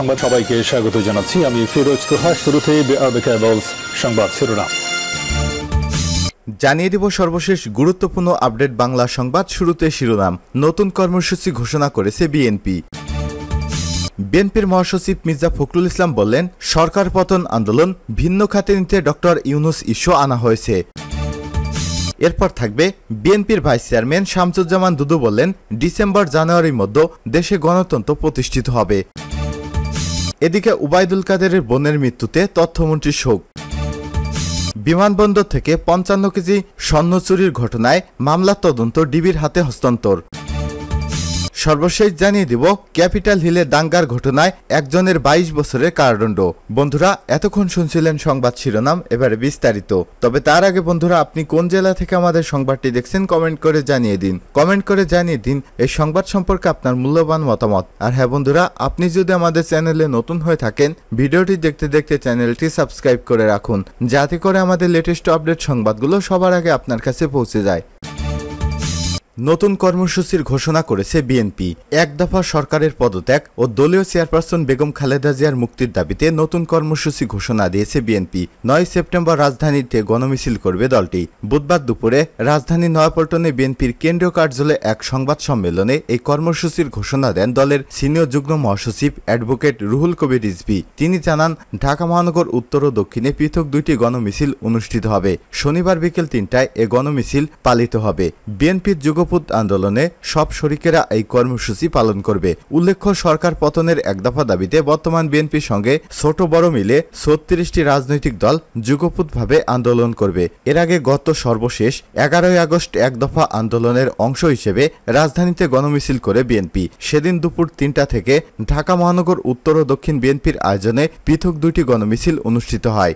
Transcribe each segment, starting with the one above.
সংবাদ সবাইকে স্বাগত জানাচ্ছি আমি ফিরোজ তোহা শুরুতে সংবাদ শিরোনাম জানিয়ে দিব সর্বশেষ গুরুত্বপূর্ণ আপডেট বাংলা সংবাদ শুরুতে শিরোনাম নতুন কর্মসূচি ঘোষণা করেছে বিএনপি বিএনপির মহাসচিব মির্জা ফখরুল ইসলাম বললেন সরকার পতন আন্দোলন ভিন্ন খাতে নিতে ডক্টর ইউনুস ইস্যু আনা হয়েছে এরপর থাকবে বিএনপির ভাইস চেয়ারম্যান শামসুজ্জামান দুদু বললেন ডিসেম্বর জানুয়ারির মধ্যে দেশে গণতন্ত্র প্রতিষ্ঠিত হবে এদিকে উবায়দুল কাদেরের বোনের মৃত্যুতে তথ্যমন্ত্রী শোক বিমানবন্দর থেকে পঞ্চান্ন কেজি স্বর্ণ চুরির ঘটনায় মামলা তদন্ত ডিবির হাতে হস্তান্তর সর্বশেষ জানিয়ে দিব ক্যাপিটাল হিলে দাঙ্গার ঘটনায় একজনের ২২ বছরের কারাদণ্ড বন্ধুরা এতক্ষণ শুনছিলেন সংবাদ শিরোনাম এবারে বিস্তারিত তবে তার আগে বন্ধুরা আপনি কোন জেলা থেকে আমাদের সংবাদটি দেখছেন কমেন্ট করে জানিয়ে দিন কমেন্ট করে জানিয়ে দিন এই সংবাদ সম্পর্কে আপনার মূল্যবান মতামত আর হ্যাঁ বন্ধুরা আপনি যদি আমাদের চ্যানেলে নতুন হয়ে থাকেন ভিডিওটি দেখতে দেখতে চ্যানেলটি সাবস্ক্রাইব করে রাখুন যাতে করে আমাদের লেটেস্ট আপডেট সংবাদগুলো সবার আগে আপনার কাছে পৌঁছে যায় নতুন কর্মসূচির ঘোষণা করেছে বিএনপি এক দফা সরকারের পদত্যাগ ও দলীয় চেয়ারপারসন বেগম খালেদা জিয়ার মুক্তির দাবিতে নতুন কর্মসূচি ঘোষণা দিয়েছে বিএনপি নয় সেপ্টেম্বর রাজধানীতে গণমিছিল করবে দলটি বুধবার দুপুরে রাজধানী নয়াপল্টনে বিএনপির কেন্দ্রীয় কার্যালয়ে এক সংবাদ সম্মেলনে এই কর্মসূচির ঘোষণা দেন দলের সিনিয়র যুগ্ম মহাসচিব অ্যাডভোকেট রুহুল কবির রিজভি তিনি জানান ঢাকা মহানগর উত্তর ও দক্ষিণে পৃথক দুইটি গণমিছিল অনুষ্ঠিত হবে শনিবার বিকেল তিনটায় এ গণমিছিল পালিত হবে বিএনপির যুগ গণপুত আন্দোলনে সব শরিকেরা এই কর্মসূচি পালন করবে উল্লেখ্য সরকার পতনের এক দফা দাবিতে বর্তমান বিএনপির সঙ্গে ছোট বড় মিলে ছত্রিশটি রাজনৈতিক দল যুগপুতভাবে আন্দোলন করবে এর আগে গত সর্বশেষ এগারোই আগস্ট এক দফা আন্দোলনের অংশ হিসেবে রাজধানীতে গণমিছিল করে বিএনপি সেদিন দুপুর তিনটা থেকে ঢাকা মহানগর উত্তর ও দক্ষিণ বিএনপির আয়োজনে পৃথক দুটি গণমিছিল অনুষ্ঠিত হয়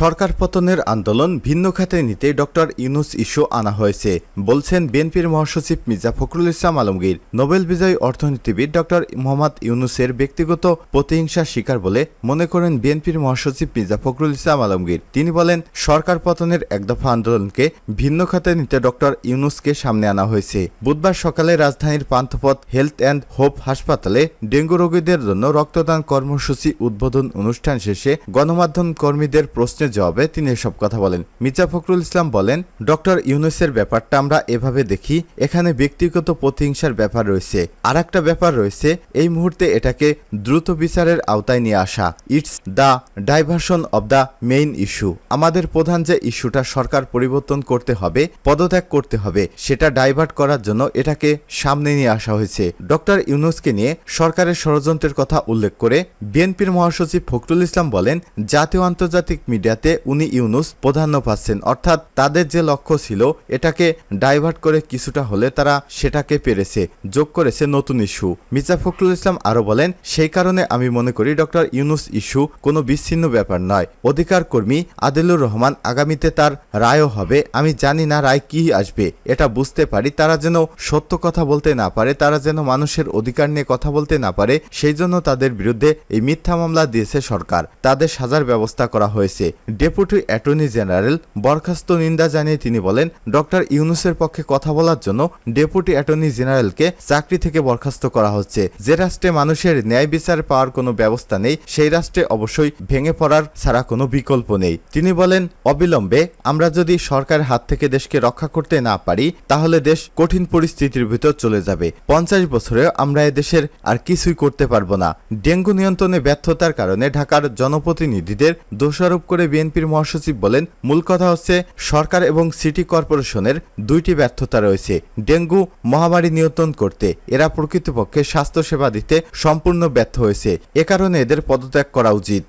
সরকার পতনের আন্দোলন ভিন্ন খাতে নিতে ডক্টর ইউনুস ইস্যু আনা হয়েছে বলছেন বিএনপির মহাসচিব মির্জা ফখরুল ইসলাম আলমগীর নোবেল বিজয়ী অর্থনীতিবিদ ডক্টর মোহাম্মদ ইউনুসের ব্যক্তিগত প্রতিহিংসার শিকার বলে মনে করেন বিএনপির মহাসচিব মির্জা ফখরুল ইসলাম আলমগীর তিনি বলেন সরকার পতনের একদফা আন্দোলনকে ভিন্ন খাতে নিতে ডক্টর ইউনুসকে সামনে আনা হয়েছে বুধবার সকালে রাজধানীর পান্থপথ হেলথ অ্যান্ড হোপ হাসপাতালে ডেঙ্গু রোগীদের জন্য রক্তদান কর্মসূচি উদ্বোধন অনুষ্ঠান শেষে গণমাধ্যম কর্মীদের প্রশ্ন প্রশ্নের জবাবে তিনি এসব কথা বলেন মির্জা ফখরুল ইসলাম বলেন ডক্টর ইউনুসের ব্যাপারটা আমরা এভাবে দেখি এখানে ব্যক্তিগত প্রতিহিংসার ব্যাপার রয়েছে আর একটা ব্যাপার রয়েছে এই মুহূর্তে এটাকে দ্রুত বিচারের আওতায় নিয়ে আসা it's the diversion of the main issue আমাদের প্রধান যে ইস্যুটা সরকার পরিবর্তন করতে হবে পদত্যাগ করতে হবে সেটা ডাইভার্ট করার জন্য এটাকে সামনে নিয়ে আসা হয়েছে ডক্টর ইউনুসকে নিয়ে সরকারের ষড়যন্ত্রের কথা উল্লেখ করে বিএনপির মহাসচিব ফখরুল ইসলাম বলেন জাতীয় আন্তর্জাতিক মিডিয়া এরিয়াতে উনি ইউনুস প্রাধান্য পাচ্ছেন অর্থাৎ তাদের যে লক্ষ্য ছিল এটাকে ডাইভার্ট করে কিছুটা হলে তারা সেটাকে পেরেছে যোগ করেছে নতুন ইস্যু মির্জা ফখরুল ইসলাম আরও বলেন সেই কারণে আমি মনে করি ডক্টর ইউনুস ইস্যু কোনো বিচ্ছিন্ন ব্যাপার নয় অধিকার কর্মী আদিলুর রহমান আগামীতে তার রায়ও হবে আমি জানি না রায় কি আসবে এটা বুঝতে পারি তারা যেন সত্য কথা বলতে না পারে তারা যেন মানুষের অধিকার নিয়ে কথা বলতে না পারে সেই জন্য তাদের বিরুদ্ধে এই মিথ্যা মামলা দিয়েছে সরকার তাদের সাজার ব্যবস্থা করা হয়েছে ডেপুটি অ্যাটর্নি জেনারেল বরখাস্ত নিন্দা জানিয়ে তিনি বলেন ডক্টর ইউনুসের পক্ষে কথা বলার জন্য ডেপুটি অ্যাটর্নি জেনারেলকে চাকরি থেকে বরখাস্ত করা হচ্ছে যে রাষ্ট্রে মানুষের ন্যায় বিচার পাওয়ার কোনো ব্যবস্থা নেই সেই রাষ্ট্রে অবশ্যই ভেঙে পড়ার ছাড়া কোনো বিকল্প নেই তিনি বলেন অবিলম্বে আমরা যদি সরকারের হাত থেকে দেশকে রক্ষা করতে না পারি তাহলে দেশ কঠিন পরিস্থিতির ভিতর চলে যাবে পঞ্চাশ বছরেও আমরা দেশের আর কিছুই করতে পারবো না ডেঙ্গু নিয়ন্ত্রণে ব্যর্থতার কারণে ঢাকার জনপ্রতিনিধিদের দোষারোপ করে বিএনপির মহাসচিব বলেন মূল কথা হচ্ছে সরকার এবং সিটি কর্পোরেশনের দুইটি ব্যর্থতা রয়েছে ডেঙ্গু মহামারী নিয়ন্ত্রণ করতে এরা প্রকৃতপক্ষে স্বাস্থ্যসেবা দিতে সম্পূর্ণ ব্যর্থ হয়েছে এ কারণে এদের পদত্যাগ করা উচিত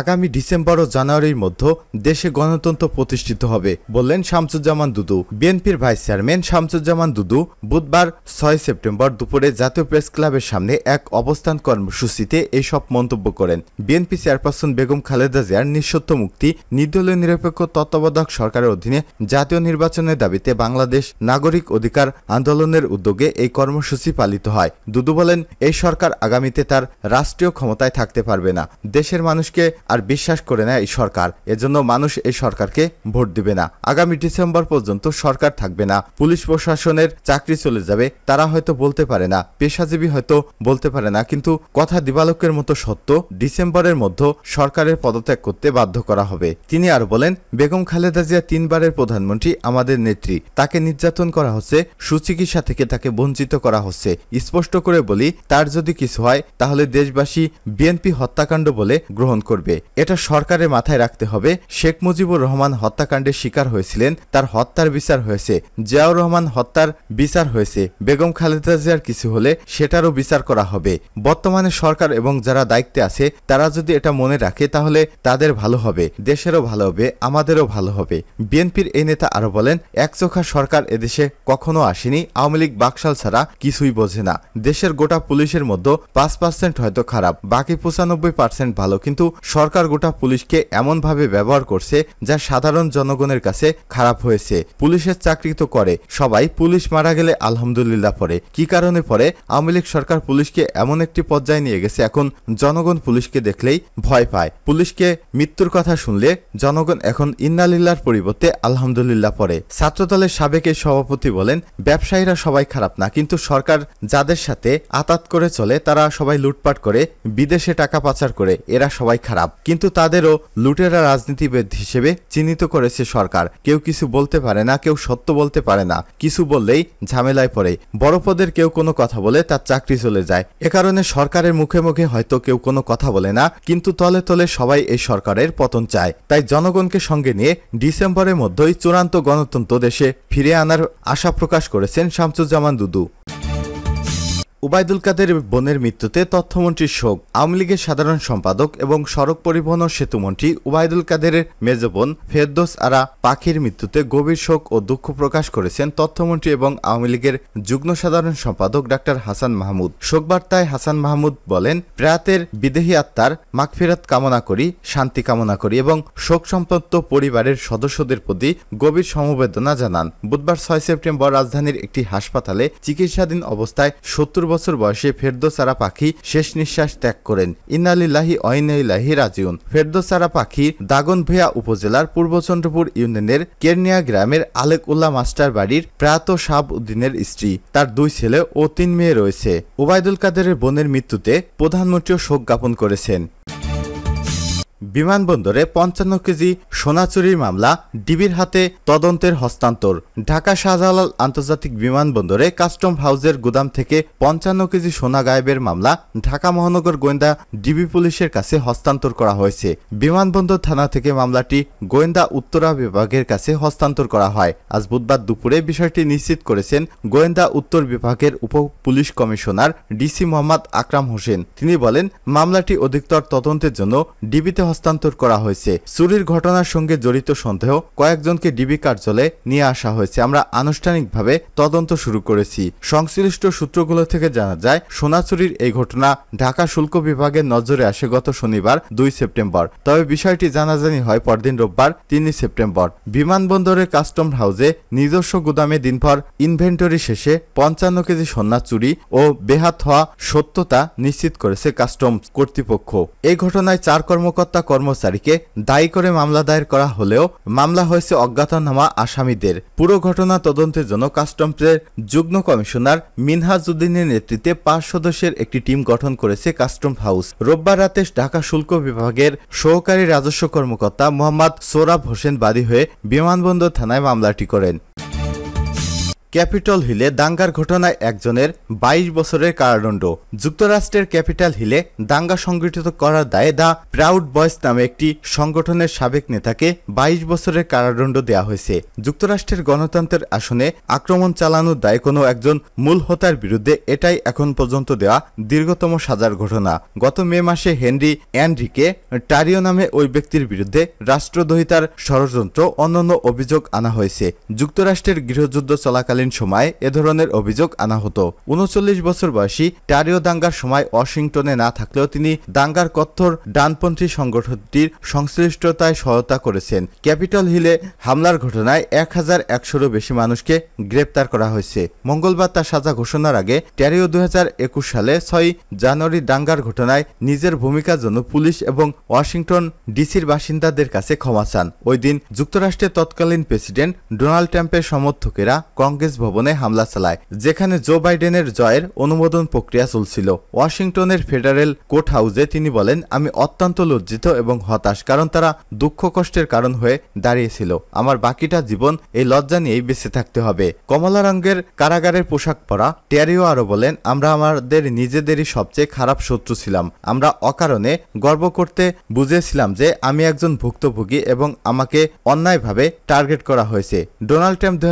আগামী ডিসেম্বর ও জানুয়ারির মধ্যে দেশে গণতন্ত্র প্রতিষ্ঠিত হবে বললেন শামসুজ্জামান দুদু বিএনপির ভাইস চেয়ারম্যান শামসুজ্জামান দুদু বুধবার ছয় সেপ্টেম্বর দুপুরে জাতীয় প্রেস ক্লাবের সামনে এক অবস্থান কর্মসূচিতে এইসব মন্তব্য করেন বিএনপি চেয়ারপারসন বেগম খালেদা জিয়ার নিঃসত্য মুক্তি নির্দলীয় নিরপেক্ষ তত্ত্বাবধায়ক সরকারের অধীনে জাতীয় নির্বাচনের দাবিতে বাংলাদেশ নাগরিক অধিকার আন্দোলনের উদ্যোগে এই কর্মসূচি পালিত হয় দুদু বলেন এই সরকার আগামীতে তার রাষ্ট্রীয় ক্ষমতায় থাকতে পারবে না দেশের মানুষকে আর বিশ্বাস করে না এই সরকার এজন্য মানুষ এই সরকারকে ভোট দিবে না আগামী ডিসেম্বর পর্যন্ত সরকার থাকবে না পুলিশ প্রশাসনের চাকরি চলে যাবে তারা হয়তো বলতে পারে না পেশাজীবী হয়তো বলতে পারে না কিন্তু কথা দিবালকের মতো সত্য ডিসেম্বরের মধ্যে সরকারের পদত্যাগ করতে বাধ্য করা হবে তিনি আর বলেন বেগম খালেদা জিয়া তিনবারের প্রধানমন্ত্রী আমাদের নেত্রী তাকে নির্যাতন করা হচ্ছে সুচিকিৎসা থেকে তাকে বঞ্চিত করা হচ্ছে স্পষ্ট করে বলি তার যদি কিছু হয় তাহলে দেশবাসী বিএনপি হত্যাকাণ্ড বলে গ্রহণ করবে করবে এটা সরকারের মাথায় রাখতে হবে শেখ মুজিবুর রহমান হত্যাকাণ্ডের শিকার হয়েছিলেন তার হত্যার বিচার হয়েছে জিয়াউর রহমান হত্যার বিচার হয়েছে বেগম খালেদা জিয়ার কিছু হলে সেটারও বিচার করা হবে বর্তমানে সরকার এবং যারা দায়িত্বে আছে তারা যদি এটা মনে রাখে তাহলে তাদের ভালো হবে দেশেরও ভালো হবে আমাদেরও ভালো হবে বিএনপির এই নেতা আরো বলেন একচোখা সরকার এদেশে কখনো আসেনি আওয়ামী লীগ বাকশাল ছাড়া কিছুই বোঝে না দেশের গোটা পুলিশের মধ্যে পাঁচ পার্সেন্ট হয়তো খারাপ বাকি পঁচানব্বই পার্সেন্ট ভালো কিন্তু সরকার গোটা পুলিশকে এমনভাবে ব্যবহার করছে যা সাধারণ জনগণের কাছে খারাপ হয়েছে পুলিশের চাকরি তো করে সবাই পুলিশ মারা গেলে আলহামদুলিল্লাহ পরে কি কারণে পরে আওয়ামী লীগ সরকার পুলিশকে এমন একটি পর্যায়ে নিয়ে গেছে এখন জনগণ পুলিশকে দেখলেই ভয় পায় পুলিশকে মৃত্যুর কথা শুনলে জনগণ এখন ইন্নালিল্লার পরিবর্তে আলহামদুলিল্লাহ পরে ছাত্রদলের সাবেক এই সভাপতি বলেন ব্যবসায়ীরা সবাই খারাপ না কিন্তু সরকার যাদের সাথে আতাত করে চলে তারা সবাই লুটপাট করে বিদেশে টাকা পাচার করে এরা সবাই খারাপ খারাপ কিন্তু তাদেরও লুটেরা রাজনীতিবিদ হিসেবে চিহ্নিত করেছে সরকার কেউ কিছু বলতে পারে না কেউ সত্য বলতে পারে না কিছু বললেই ঝামেলায় পড়ে বড় পদের কেউ কোনো কথা বলে তার চাকরি চলে যায় এ কারণে সরকারের মুখে মুখে হয়তো কেউ কোনো কথা বলে না কিন্তু তলে তলে সবাই এই সরকারের পতন চায় তাই জনগণকে সঙ্গে নিয়ে ডিসেম্বরের মধ্যেই চূড়ান্ত গণতন্ত্র দেশে ফিরে আনার আশা প্রকাশ করেছেন শামসুজ্জামান দুদু উবায়দুল কাদের বোনের মৃত্যুতে তথ্যমন্ত্রী শোক আওয়ামী লীগের সাধারণ সম্পাদক এবং সড়ক পরিবহন ও সেতুমন্ত্রী উবায়দুল কাদেরের মেজ ফেরদোস আরা পাখির মৃত্যুতে গভীর শোক ও দুঃখ প্রকাশ করেছেন তথ্যমন্ত্রী এবং আওয়ামী লীগের যুগ্ম সাধারণ সম্পাদক ডাক্তার হাসান মাহমুদ শোকবার্তায় হাসান মাহমুদ বলেন প্রয়াতের বিদেহী আত্মার মাগফিরাত কামনা করি শান্তি কামনা করি এবং শোক সম্পন্ন পরিবারের সদস্যদের প্রতি গভীর সমবেদনা জানান বুধবার ছয় সেপ্টেম্বর রাজধানীর একটি হাসপাতালে চিকিৎসাধীন অবস্থায় সত্তর বছর বয়সে ফেরদোসারা পাখি শেষ নিঃশ্বাস ত্যাগ করেন ইনালিল্লাহি অইনাইলাহি রাজিউন ফেরদোসারা পাখি দাগনভূয়া উপজেলার পূর্বচন্দ্রপুর ইউনিয়নের কেরনিয়া গ্রামের আলেক উল্লাহ মাস্টার বাড়ির প্রাত শাব উদ্দিনের স্ত্রী তার দুই ছেলে ও তিন মেয়ে রয়েছে ওবায়দুল কাদেরের বোনের মৃত্যুতে প্রধানমন্ত্রীও শোক জ্ঞাপন করেছেন বিমানবন্দরে পঞ্চান্ন কেজি সোনা চুরির মামলা ডিবির হাতে তদন্তের হস্তান্তর ঢাকা শাহজালাল আন্তর্জাতিক বিমানবন্দরে কাস্টম হাউসের গুদাম থেকে পঞ্চান্ন কেজি সোনা গায়েবের মামলা ঢাকা মহানগর গোয়েন্দা ডিবি পুলিশের কাছে হস্তান্তর করা হয়েছে বিমানবন্দর থানা থেকে মামলাটি গোয়েন্দা উত্তরা বিভাগের কাছে হস্তান্তর করা হয় আজ বুধবার দুপুরে বিষয়টি নিশ্চিত করেছেন গোয়েন্দা উত্তর বিভাগের উপ police commissioner DC Mohammad Akram Hossain তিনি বলেন মামলাটি অধিকতর তদন্তের জন্য ডিবিতে হস্তান্তর করা হয়েছে চুরির ঘটনার সঙ্গে জড়িত সন্দেহ কয়েকজনকে ডিবি কার্যালয়ে নিয়ে আসা হয়েছে আমরা আনুষ্ঠানিকভাবে তদন্ত শুরু করেছি সংশ্লিষ্ট সূত্রগুলো থেকে জানা যায় সোনা চুরির এই ঘটনা ঢাকা শুল্ক বিভাগের নজরে আসে গত শনিবার দুই সেপ্টেম্বর তবে বিষয়টি জানাজানি হয় পরদিন রোববার তিনই সেপ্টেম্বর বিমানবন্দরের কাস্টম হাউসে নিজস্ব গুদামে দিনভর ইনভেন্টরি শেষে পঞ্চান্ন কেজি সোনা চুরি ও বেহাত হওয়া সত্যতা নিশ্চিত করেছে কাস্টমস কর্তৃপক্ষ এই ঘটনায় চার কর্মকর্তা নিরাপত্তা কর্মচারীকে দায়ী করে মামলা দায়ের করা হলেও মামলা হয়েছে অজ্ঞাতনামা আসামিদের পুরো ঘটনা তদন্তের জন্য কাস্টমসের যুগ্ম কমিশনার মিনহাজ উদ্দিনের নেতৃত্বে পাঁচ সদস্যের একটি টিম গঠন করেছে কাস্টম হাউস রোববার রাতে ঢাকা শুল্ক বিভাগের সহকারী রাজস্ব কর্মকর্তা মোহাম্মদ সোরাব হোসেন বাদী হয়ে বিমানবন্দর থানায় মামলাটি করেন ক্যাপিটল হিলে দাঙ্গার ঘটনায় একজনের ২২ বছরের কারাদণ্ড যুক্তরাষ্ট্রের ক্যাপিটাল হিলে দাঙ্গা সংগঠিত করার দায়ে দ্য প্রাউড বয়েস নামে একটি সংগঠনের সাবেক নেতাকে ২২ বছরের কারাদণ্ড দেয়া হয়েছে যুক্তরাষ্ট্রের গণতন্ত্রের আসনে আক্রমণ চালানোর দায়ে কোনো একজন মূল হোতার বিরুদ্ধে এটাই এখন পর্যন্ত দেওয়া দীর্ঘতম সাজার ঘটনা গত মে মাসে হেনরি অ্যান্ড্রিকে টারিও নামে ওই ব্যক্তির বিরুদ্ধে রাষ্ট্রদ্রোহিতার ষড়যন্ত্র অন্যান্য অভিযোগ আনা হয়েছে যুক্তরাষ্ট্রের গৃহযুদ্ধ চলাকালীন তৎকালীন সময় এ ধরনের অভিযোগ আনা হতো উনচল্লিশ বছর বয়সী টারিও দাঙ্গার সময় ওয়াশিংটনে না থাকলেও তিনি দাঙ্গার কত্থর ডানপন্থী সংগঠনটির সংশ্লিষ্টতায় সহায়তা করেছেন ক্যাপিটল হিলে হামলার ঘটনায় এক হাজার একশোরও বেশি মানুষকে গ্রেপ্তার করা হয়েছে মঙ্গলবার তার সাজা ঘোষণার আগে ট্যারিও দু সালে ছয় জানুয়ারি দাঙ্গার ঘটনায় নিজের ভূমিকার জন্য পুলিশ এবং ওয়াশিংটন ডিসির বাসিন্দাদের কাছে ক্ষমা চান ওই দিন যুক্তরাষ্ট্রের তৎকালীন প্রেসিডেন্ট ডোনাল্ড ট্রাম্পের সমর্থকেরা কংগ্রেস কংগ্রেস ভবনে হামলা চালায় যেখানে জো বাইডেনের জয়ের অনুমোদন প্রক্রিয়া চলছিল ওয়াশিংটনের ফেডারেল কোর্ট হাউসে তিনি বলেন আমি অত্যন্ত লজ্জিত এবং হতাশ কারণ তারা দুঃখ কষ্টের কারণ হয়ে দাঁড়িয়েছিল আমার বাকিটা জীবন এই লজ্জা নিয়েই বেঁচে থাকতে হবে কমলা রঙের কারাগারের পোশাক পরা ট্যারিও আরও বলেন আমরা আমাদের নিজেদেরই সবচেয়ে খারাপ শত্রু ছিলাম আমরা অকারণে গর্ব করতে বুঝেছিলাম যে আমি একজন ভুক্তভোগী এবং আমাকে অন্যায়ভাবে টার্গেট করা হয়েছে ডোনাল্ড ট্রাম্প দু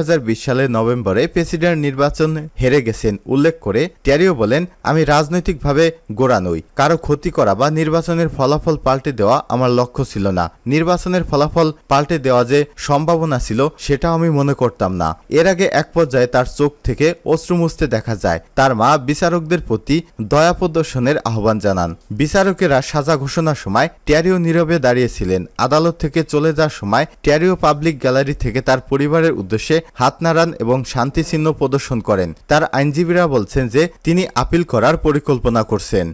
সালের নভেম্বর নভেম্বরে প্রেসিডেন্ট নির্বাচন হেরে গেছেন উল্লেখ করে ট্যারিও বলেন আমি রাজনৈতিকভাবে গোড়া নই কারো ক্ষতি করা বা নির্বাচনের ফলাফল পাল্টে দেওয়া আমার লক্ষ্য ছিল না নির্বাচনের ফলাফল পাল্টে দেওয়া যে সম্ভাবনা ছিল সেটা আমি মনে করতাম না এর আগে এক পর্যায়ে তার চোখ থেকে অশ্রু মুছতে দেখা যায় তার মা বিচারকদের প্রতি দয়া প্রদর্শনের আহ্বান জানান বিচারকেরা সাজা ঘোষণার সময় ট্যারিও নীরবে দাঁড়িয়েছিলেন আদালত থেকে চলে যাওয়ার সময় ট্যারিও পাবলিক গ্যালারি থেকে তার পরিবারের উদ্দেশ্যে হাত নাড়ান এবং শান্তি চিহ্ন প্রদর্শন করেন তার আইনজীবীরা বলছেন যে তিনি আপিল করার পরিকল্পনা করছেন